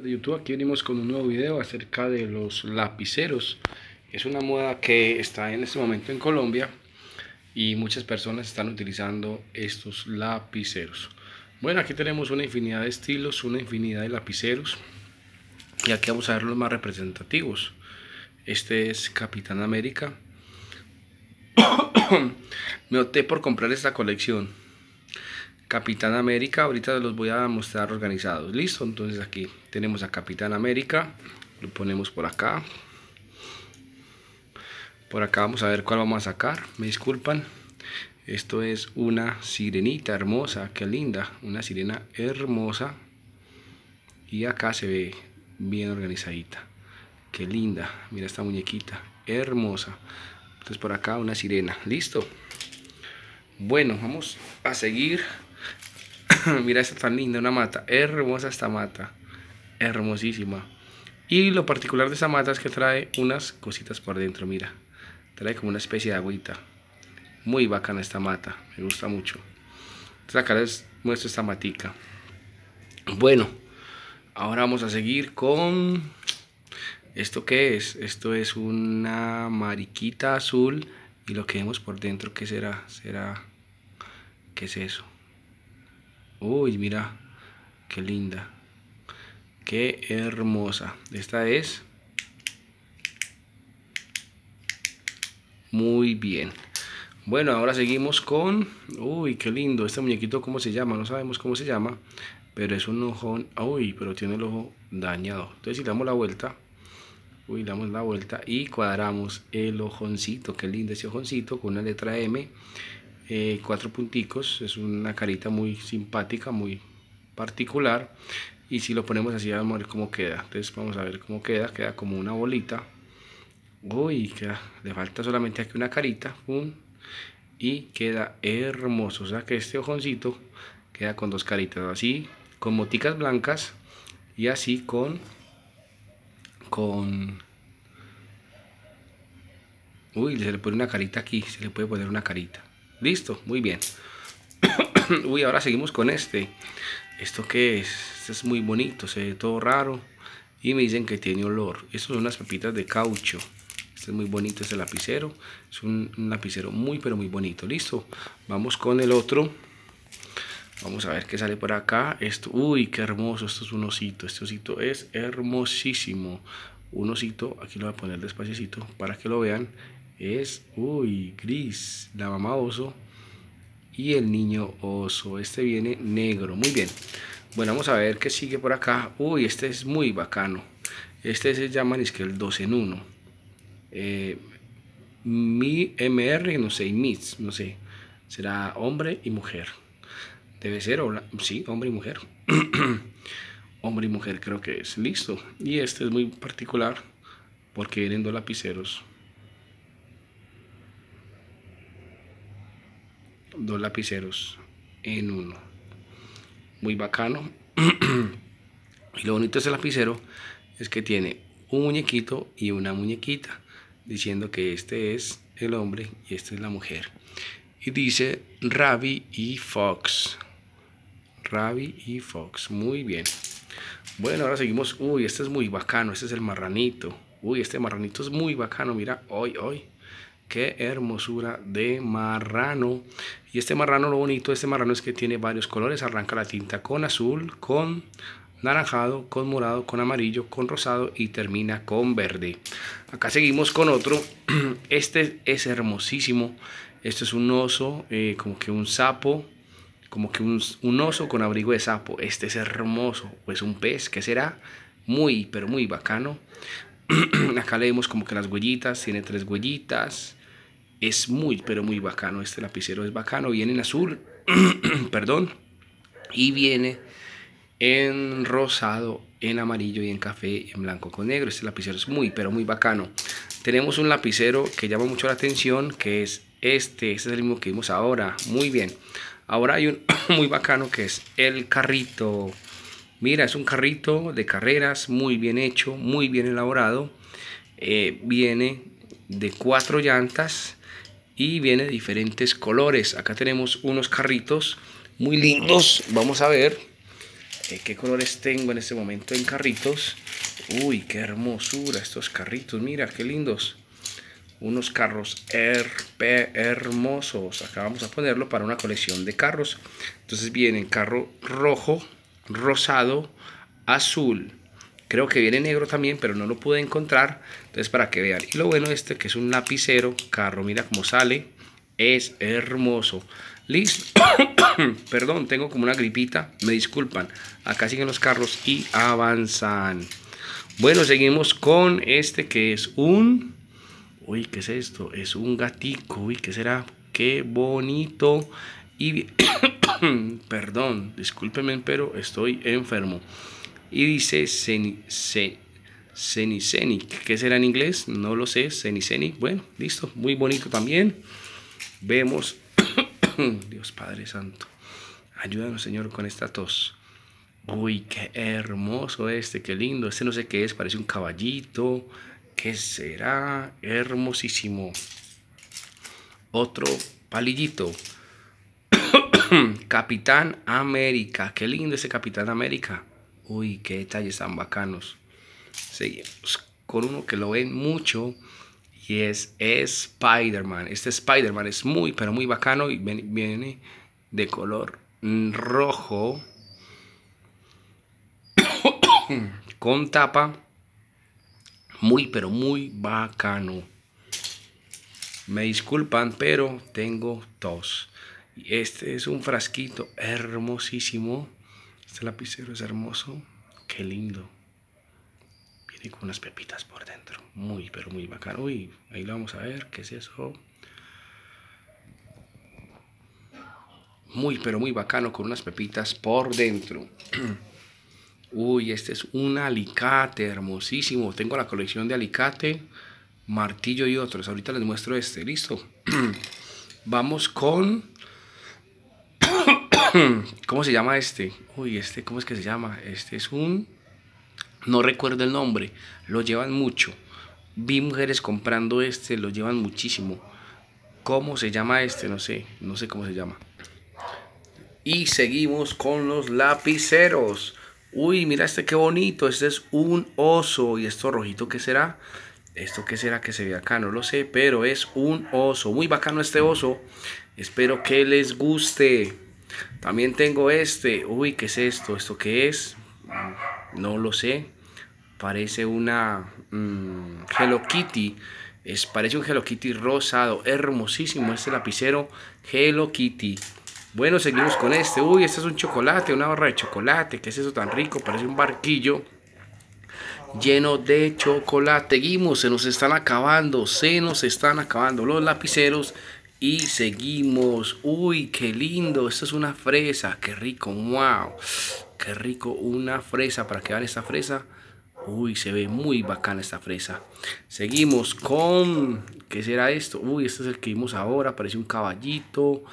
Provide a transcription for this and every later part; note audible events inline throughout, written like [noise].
de YouTube, aquí venimos con un nuevo video acerca de los lapiceros. Es una moda que está en este momento en Colombia y muchas personas están utilizando estos lapiceros. Bueno, aquí tenemos una infinidad de estilos, una infinidad de lapiceros y aquí vamos a ver los más representativos. Este es Capitán América. [coughs] Me opté por comprar esta colección Capitán América, ahorita los voy a mostrar organizados, listo, entonces aquí tenemos a Capitán América, lo ponemos por acá, por acá vamos a ver cuál vamos a sacar, me disculpan, esto es una sirenita hermosa, qué linda, una sirena hermosa, y acá se ve bien organizadita, qué linda, mira esta muñequita, hermosa, entonces por acá una sirena, listo, bueno, vamos a seguir [coughs] Mira esta tan linda, una mata. Hermosa esta mata. Hermosísima. Y lo particular de esta mata es que trae unas cositas por dentro, mira. Trae como una especie de agüita. Muy bacana esta mata, me gusta mucho. Entonces acá les muestro esta matica. Bueno, ahora vamos a seguir con... ¿Esto qué es? Esto es una mariquita azul y lo que vemos por dentro, ¿qué será? ¿Será? ¿Qué es eso? Uy, mira, qué linda. Qué hermosa. Esta es. Muy bien. Bueno, ahora seguimos con... Uy, qué lindo. Este muñequito, ¿cómo se llama? No sabemos cómo se llama. Pero es un ojo... Uy, pero tiene el ojo dañado. Entonces, si damos la vuelta... Uy, damos la vuelta y cuadramos el ojoncito. Qué lindo ese ojoncito con una letra M eh, cuatro punticos, es una carita muy simpática, muy particular y si lo ponemos así vamos a ver cómo queda, entonces vamos a ver cómo queda, queda como una bolita, uy, queda, le falta solamente aquí una carita, y queda hermoso, o sea que este ojoncito queda con dos caritas, así con moticas blancas y así con con uy se le pone una carita aquí se le puede poner una carita Listo, muy bien. [coughs] Uy, ahora seguimos con este. ¿Esto que es? Este es muy bonito, se ve todo raro. Y me dicen que tiene olor. Estas son unas pepitas de caucho. Este es muy bonito este lapicero. Es un, lapicero muy, pero muy bonito. Listo. Vamos con el otro. Vamos a ver qué sale por acá. Esto, uy, qué hermoso. Esto es un osito. Este osito es hermosísimo. Un osito, aquí lo voy a poner despacito para que lo vean es, uy, gris, la mamá oso y el niño oso. Este viene negro, muy bien. Bueno, vamos a ver qué sigue por acá. Uy, este es muy bacano. Este se llama, es que el 2 en 1. Eh, mi MR, no sé, MITS, no sé. Será hombre y mujer. Debe ser, sí, hombre y mujer. [clears throat] hombre y mujer creo que es. Listo. Y este es muy particular porque vienen dos lapiceros dos lapiceros en uno. Muy bacano. [clears throat] y lo bonito de ese lapicero es que tiene un muñequito y una muñequita, diciendo que este es el hombre y esta es la mujer. Y dice Ravi y Fox. Ravi y Fox. Muy bien. Bueno, ahora seguimos. Uy, este es muy bacano. Este es el marranito. Uy, este marranito es muy bacano. Mira, hoy, hoy. Qué hermosura de marrano. Y este marrano, lo bonito de este marrano es que tiene varios colores. Arranca la tinta con azul, con naranjado, con morado, con amarillo, con rosado y termina con verde. Acá seguimos con otro. [clears throat] Este es hermosísimo. este es un oso, eh, como que un sapo, como que un, oso con abrigo de sapo. Este es hermoso. Pues un pez, que será? Muy, pero muy bacano. [clears throat] Acá le vemos como que las huellitas, tiene tres huellitas. Es muy, pero muy bacano. Este lapicero es bacano. Viene en azul. [clears throat] perdón. Y viene en rosado, en amarillo y en café, en blanco con negro. Este lapicero es muy, pero muy bacano. Tenemos un lapicero que llama mucho la atención, que es este. Este es el mismo que vimos ahora. Muy bien. Ahora hay un [clears throat] muy bacano que es el carrito. Mira, es un carrito de carreras muy bien hecho, muy bien elaborado. Eh, viene de cuatro llantas y viene diferentes colores. Acá tenemos unos carritos muy lindos. Vamos a ver eh, qué colores tengo en este momento en carritos. Uy, qué hermosura estos carritos. Mira, qué lindos. Unos carros hermosos. Acá vamos a ponerlo para una colección de carros. Entonces vienen carro rojo, rosado, azul, Creo que viene negro también, pero no lo pude encontrar. Entonces, para que vean. Y lo bueno de este, que es un lapicero carro. Mira cómo sale. Es hermoso. Listo. [coughs] Perdón, tengo como una gripita. Me disculpan. Acá siguen los carros y avanzan. Bueno, seguimos con este que es un... Uy, ¿qué es esto? Es un gatico. Uy, ¿qué será? Qué bonito. Y... [coughs] [coughs] Perdón, discúlpenme, pero estoy enfermo y dice Cenicenic. ¿Qué será en inglés? No lo sé, Cenicenic. Bueno, listo, muy bonito también. Vemos, [coughs] Dios Padre Santo, ayúdanos Señor con esta tos. Uy, qué hermoso este, qué lindo. Este no sé qué es, parece un caballito. ¿Qué será? Hermosísimo. Otro palillito. [coughs] Capitán América. Qué lindo ese Capitán América. Uy, qué detalles tan bacanos. Seguimos con uno que lo ven mucho y es Spider-Man. Este Spider-Man es muy, pero muy bacano y viene de color rojo [coughs] con tapa. Muy, pero muy bacano. Me disculpan, pero tengo tos. Este es un frasquito hermosísimo este lapicero es hermoso. Qué lindo. Viene con unas pepitas por dentro. Muy, pero muy bacano Uy, ahí lo vamos a ver. ¿Qué es eso? Muy, pero muy bacano con unas pepitas por dentro. [clears throat] Uy, este es un alicate hermosísimo. Tengo la colección de alicate, martillo y otros. Ahorita les muestro este. Listo. [clears throat] Vamos con [clears throat] ¿Cómo se llama este? Uy, este, ¿cómo es que se llama? Este es un... No recuerdo el nombre. Lo llevan mucho. Vi mujeres comprando este, lo llevan muchísimo. ¿Cómo se llama este? No sé, no sé cómo se llama. Y seguimos con los lapiceros. Uy, mira este qué bonito. Este es un oso. ¿Y esto rojito qué será? ¿Esto qué será que se ve acá? No lo sé, pero es un oso. Muy bacano este oso. Espero que les guste. También tengo este. Uy, ¿qué es esto? ¿Esto qué es? No lo sé. Parece una mm, Hello Kitty. Es, parece un Hello Kitty rosado. Hermosísimo este lapicero Hello Kitty. Bueno, seguimos con este. Uy, este es un chocolate, una barra de chocolate. ¿Qué es eso tan rico? Parece un barquillo lleno de chocolate. Seguimos, se nos están acabando, se nos están acabando los lapiceros y seguimos. Uy, qué lindo. Esta es una fresa. Qué rico. Wow. Qué rico una fresa. Para que vean esta fresa. Uy, se ve muy bacana esta fresa. Seguimos con... ¿Qué será esto? Uy, este es el que vimos ahora. Parece un caballito.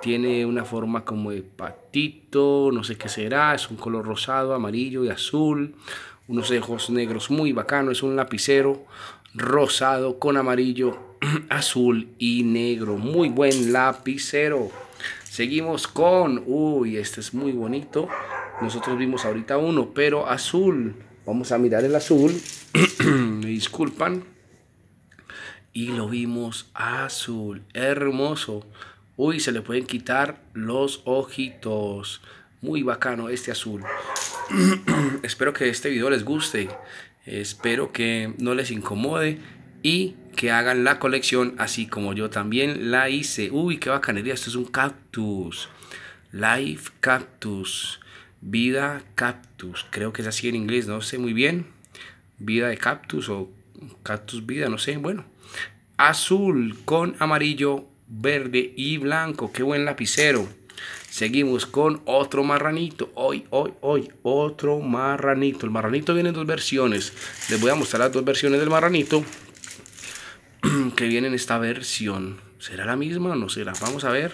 Tiene una forma como de patito. No sé qué será. Es un color rosado, amarillo y azul. Unos ojos negros muy bacano. Es un lapicero rosado con amarillo [clears throat] azul y negro. Muy buen lapicero. Seguimos con, uy, este es muy bonito. Nosotros vimos ahorita uno, pero azul. Vamos a mirar el azul. [clears throat] disculpan. Y lo vimos azul. Hermoso. Uy, se le pueden quitar los ojitos. Muy bacano este azul. [clears throat] Espero que este video les guste. Espero que no les incomode. Y que hagan la colección así como yo también la hice. Uy, qué bacanería, esto es un cactus. Life cactus. Vida cactus. Creo que es así en inglés, no sé muy bien. Vida de cactus o cactus vida, no sé. Bueno, azul con amarillo, verde y blanco. Qué buen lapicero. Seguimos con otro marranito. Hoy, hoy, hoy, otro marranito. El marranito viene en dos versiones. Les voy a mostrar las dos versiones del marranito. [clears throat] que viene en esta versión. ¿Será la misma o no será? Vamos a ver.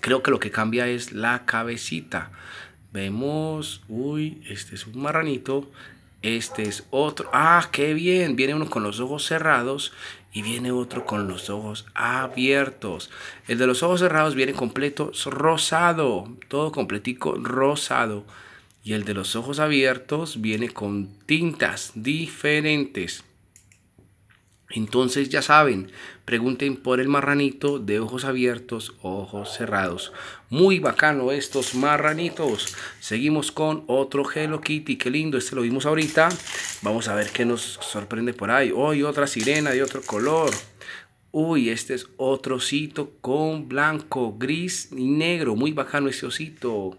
Creo que lo que cambia es la cabecita. Vemos, uy, este es un marranito, este es otro. Ah, qué bien. Viene uno con los ojos cerrados y viene otro con los ojos abiertos. El de los ojos cerrados viene completo rosado, todo completico rosado. Y el de los ojos abiertos viene con tintas diferentes. Entonces ya saben, pregunten por el marranito de ojos abiertos, ojos cerrados. Muy bacano estos marranitos. Seguimos con otro Hello Kitty. Qué lindo, este lo vimos ahorita. Vamos a ver qué nos sorprende por ahí. ¡Uy! otra sirena de otro color. Uy, este es otro osito con blanco, gris y negro. Muy bacano este osito.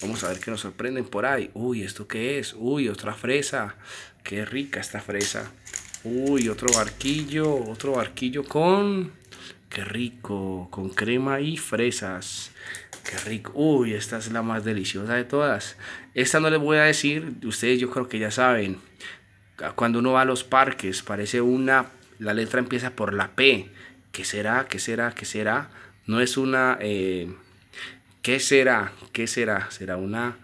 Vamos a ver qué nos sorprenden por ahí. Uy, ¿esto qué es? Uy, otra fresa. Qué rica esta fresa. Uy, otro barquillo, otro barquillo con... Qué rico, con crema y fresas. Qué rico. Uy, esta es la más deliciosa de todas. Esta no les voy a decir, ustedes yo creo que ya saben. Cuando uno va a los parques, parece una... La letra empieza por la P. ¿Qué será? ¿Qué será? ¿Qué será? No es una... Eh, ¿Qué será? ¿Qué será? Será una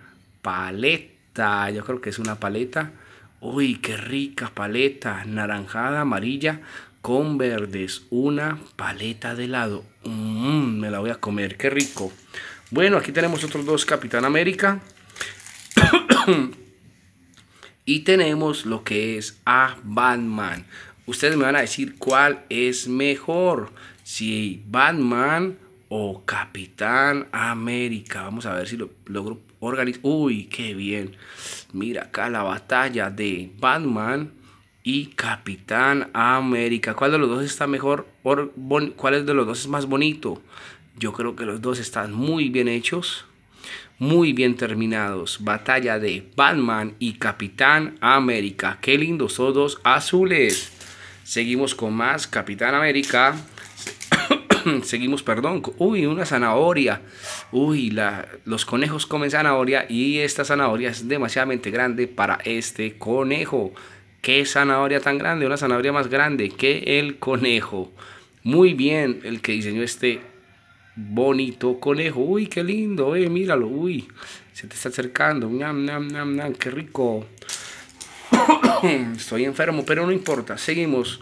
paleta. Yo creo que es una paleta. Uy, qué rica paleta, naranjada, amarilla con verdes. Una paleta de helado. Mm, me la voy a comer, qué rico. Bueno, aquí tenemos otros dos Capitán América. [coughs] y tenemos lo que es a Batman. Ustedes me van a decir cuál es mejor. Si Batman o Capitán América. Vamos a ver si lo logro organizar. Uy, qué bien. Mira acá la batalla de Batman y Capitán América. ¿Cuál de los dos está mejor? ¿Cuál es de los dos es más bonito? Yo creo que los dos están muy bien hechos. Muy bien terminados. Batalla de Batman y Capitán América. Qué lindos dos azules. Seguimos con más Capitán América. [clears throat] seguimos, perdón, uy, una zanahoria, uy, la, los conejos comen zanahoria y esta zanahoria es demasiadamente grande para este conejo. ¿Qué zanahoria tan grande? Una zanahoria más grande que el conejo. Muy bien, el que diseñó este bonito conejo. Uy, qué lindo, míralo, uy, se te está acercando. Nam, nam, nam, qué rico. [clears throat] Estoy enfermo, pero no importa, seguimos.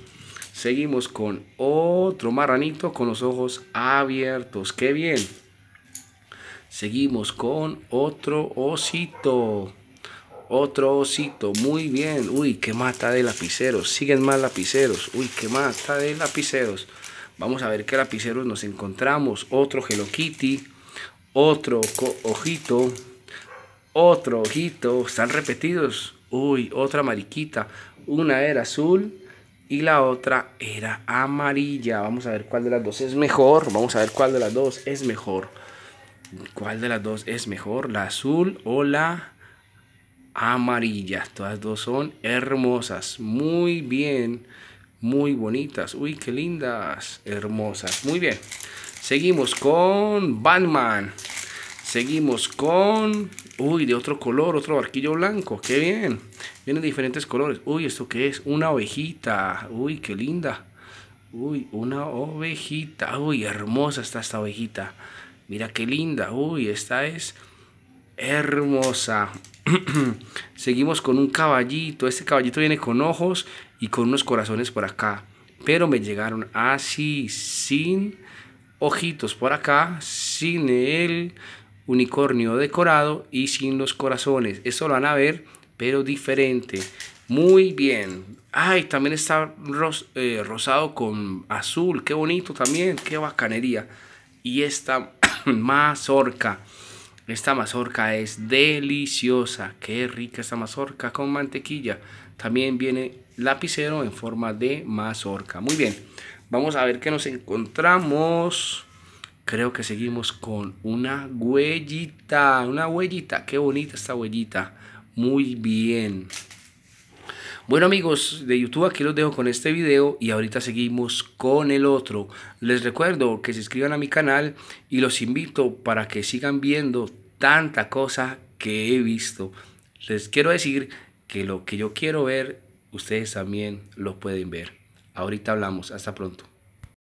Seguimos con otro marranito con los ojos abiertos. ¡Qué bien! Seguimos con otro osito. Otro osito. Muy bien. Uy, qué mata de lapiceros. Siguen más lapiceros. Uy, qué mata de lapiceros. Vamos a ver qué lapiceros nos encontramos. Otro Hello Kitty. Otro ojito. Otro ojito. Están repetidos. Uy, otra mariquita. Una era azul y la otra era amarilla. Vamos a ver cuál de las dos es mejor. Vamos a ver cuál de las dos es mejor. ¿Cuál de las dos es mejor? ¿La azul o la amarilla? Todas dos son hermosas. Muy bien. Muy bonitas. Uy, qué lindas. Hermosas. Muy bien. Seguimos con Batman. Seguimos con... Uy, de otro color, otro barquillo blanco. Qué bien. Vienen diferentes colores. Uy, ¿esto qué es? Una ovejita. Uy, qué linda. Uy, una ovejita. Uy, hermosa está esta ovejita. Mira qué linda. Uy, esta es hermosa. [clears throat] Seguimos con un caballito. Este caballito viene con ojos y con unos corazones por acá. Pero me llegaron así, sin ojitos por acá, sin él unicornio decorado y sin los corazones. Eso lo van a ver, pero diferente. Muy bien. Ay, también está eh, rosado con azul. Qué bonito también. Qué bacanería. Y esta [clears throat] mazorca. Esta mazorca es deliciosa. Qué rica esta mazorca con mantequilla. También viene lapicero en forma de mazorca. Muy bien. Vamos a ver qué nos encontramos creo que seguimos con una huellita, una huellita, qué bonita esta huellita, muy bien. Bueno amigos de YouTube, aquí los dejo con este video y ahorita seguimos con el otro. Les recuerdo que se inscriban a mi canal y los invito para que sigan viendo tanta cosa que he visto. Les quiero decir que lo que yo quiero ver, ustedes también lo pueden ver. Ahorita hablamos, hasta pronto.